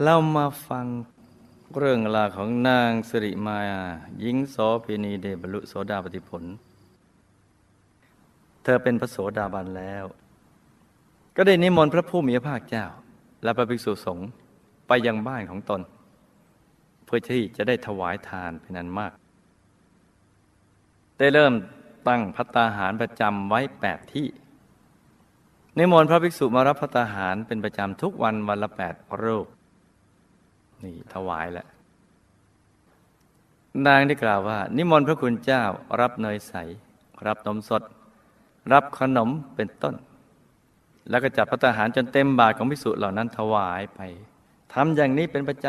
เรามาฟังเรื่องราวของนางสิริมาหญิงโสเพณีเดบลุโสดาปฏิผล เธอเป็นพระโสดาบันแล้ว ก็ได้นิมนต์พระผู้มีภาคเจ้า และพระภิกษุสงฆ์ไปยังบ้านของตน เพื่อที่จะได้ถวายทานเป็นอันมาก ได้เริ่มตั้งพัตตาหารประจำไว้แปดที่นิมนต์พระภิกษุมารับพัตตาหารเป็นประจำทุกวันวันละแปดรูปนี่ถวายแล้วนางได้กล่าวว่านิมนต์พระคุณเจ้ารับเนยใสรับนมสด รับขนมเป็นต้น แล้วก็จัดพระทหารจนเต็มบาทของภิกษุเหล่านั้นถวายไป ทำอย่างนี้เป็นประจ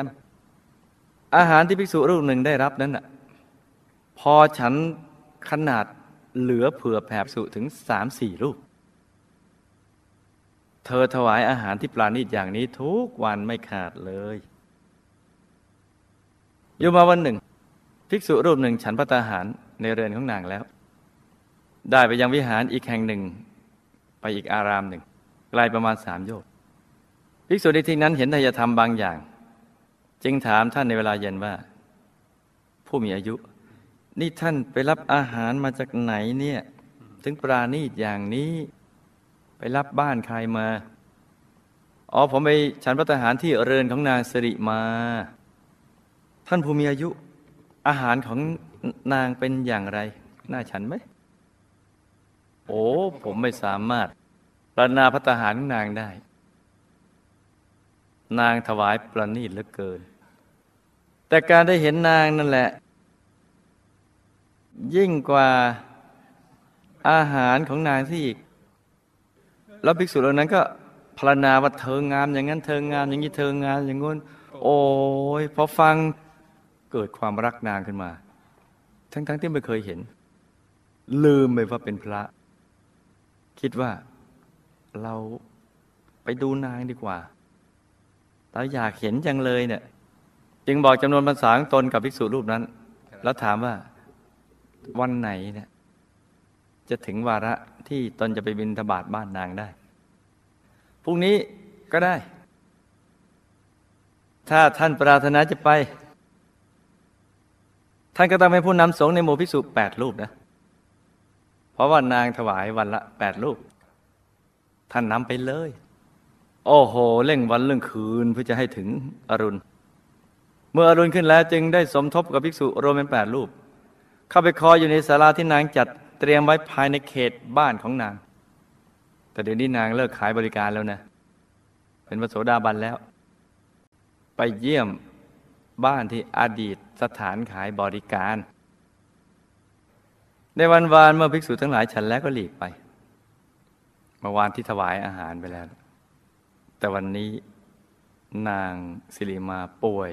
ำ อาหารที่ภิกษุรูปหนึ่งได้รับนั้นน่ะพอฉันขนาดเหลือเผื่อแผ่สุถึงสามสี่รูป เธอถวายอาหารที่ปราณีตอย่างนี้ทุกวันไม่ขาดเลยอยู่มาวันหนึ่ง ภิกษุรูปหนึ่งฉันพระตาหารในเรือนของนางแล้ว ได้ไปยังวิหารอีกแห่งหนึ่ง ไปอีกอารามหนึ่งไกลประมาณสามโยชน์ภิกษุในที่นั้นเห็นทายธรรมบางอย่าง จึงถามท่านในเวลาเย็นว่า ผู้มีอายุ นี่ท่านไปรับอาหารมาจากไหนเนี่ยถึงปราณีตอย่างนี้ไปรับบ้านใครมาอ๋อผมไปฉันพระทหารที่เรือนของนางสิริมาท่านผู้มีอายุ อาหารของนางเป็นอย่างไร น่าฉันไหมโอ้ผมไม่สามารถประนาพัตหารนางได้ นางถวายประณีตเหลือเกิน แต่การได้เห็นนางนั่นแหละ ยิ่งกว่าอาหารของนางที่อีก แล้วภิกษุเหล่านั้น ก็พรณนาว่าเธองาม อย่างนั้นเธองามอย่างนี้เธองามอย่างงู้น โอ้ยพอฟังเกิดความรักนางขึ้นมา ทั้งๆทที่ไม่เคยเห็น ลืมไปว่าเป็นพระ คิดว่าเราไปดูนางดีกว่าเราอยากเห็นจังเลยเนี่ยจึงบอกจำนวนภาษาของตนกับภิกษุรูปนั้น แล้วถามว่าวันไหนเนี่ยจะถึงวาระที่ตนจะไปบินธบาตบ้านนางได้พรุ่งนี้ก็ได้ ถ้าท่านปรารถนาจะไปท่านก็ต้องเป็นผู้นำสงฆ์ในหมู่ภิกษุแปดรูปนะ เพราะว่านางถวายวันละแปดรูป ท่านนำไปเลย โอ้โหเร่งวันเรื่องคืน เพื่อจะให้ถึงอรุณ เมื่ออรุณขึ้นแล้วจึงได้สมทบกับภิกษุรวมเป็นแปดรูป เข้าไปคอยอยู่ในศาลาที่นางจัดเตรียมไว้ภายในเขตบ้านของนาง แต่เดี๋ยวนี้นางเลิกขายบริการแล้วนะ เป็นพระโสดาบันแล้ว ไปเยี่ยมบ้านที่อดีตสถานขายบริการ ในวันวานเมื่อภิกษุทั้งหลายฉันแล้วก็หลีกไปเมื่อวานที่ถวายอาหารไปแล้ว แต่วันนี้ นางสิริมาป่วย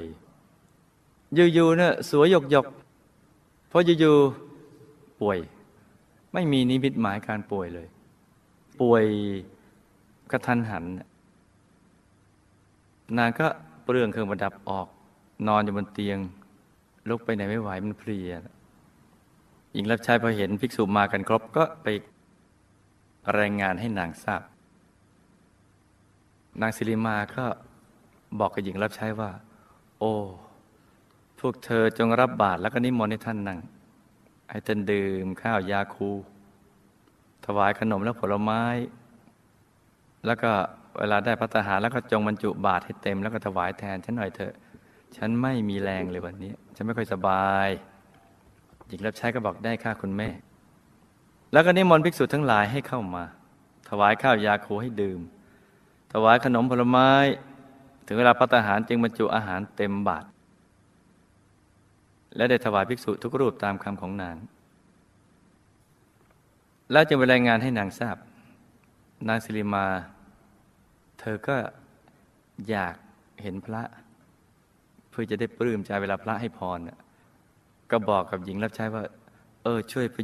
อยู่ๆเนี่ยสวยหยกหยกเพราะอยู่ๆป่วย ไม่มีนิมิตหมายการป่วยเลย ป่วยกระทันหัน นางก็เปลืองเครื่องประดับออกนอนอยู่บนเตียง ลุกไปไหนไม่ไหวมันเพลีย หญิงรับใช้พอเห็นภิกษุมากันครบก็ไปรายงานให้นางทราบนางศิริมาก็บอกกับหญิงรับใช้ว่า โอ้ พวกเธอจงรับบาตรแล้วก็นิมนต์ให้ท่านนั่ง ให้ท่านดื่มข้าวยาคู ถวายขนมและผลไม้ แล้วก็เวลาได้พัตหารแล้วก็จงบรรจุบาตรให้เต็มแล้วก็ถวายแทนฉันหน่อยเถอะฉันไม่มีแรงเลยวันนี้ฉันไม่ค่อยสบายหญิงรับใช้ก็บอกได้ค่ะคุณแม่ แล้วก็นิมนต์ภิกษุทั้งหลายให้เข้ามา ถวายข้าวยาโคให้ดื่ม ถวายขนมผลไม้ ถึงเวลาพัตหารจึงบรรจุอาหารเต็มบาตร และได้ถวายภิกษุทุกรูปตามคำของนางแล้วจึงไปรายงานให้นางทราบนางสิริมา เธอก็อยากเห็นพระพื่อจะได้ปลื้มใจเวลาพระให้พร ก็บอกกับหญิงรับใช้ว่า เออช่วยพ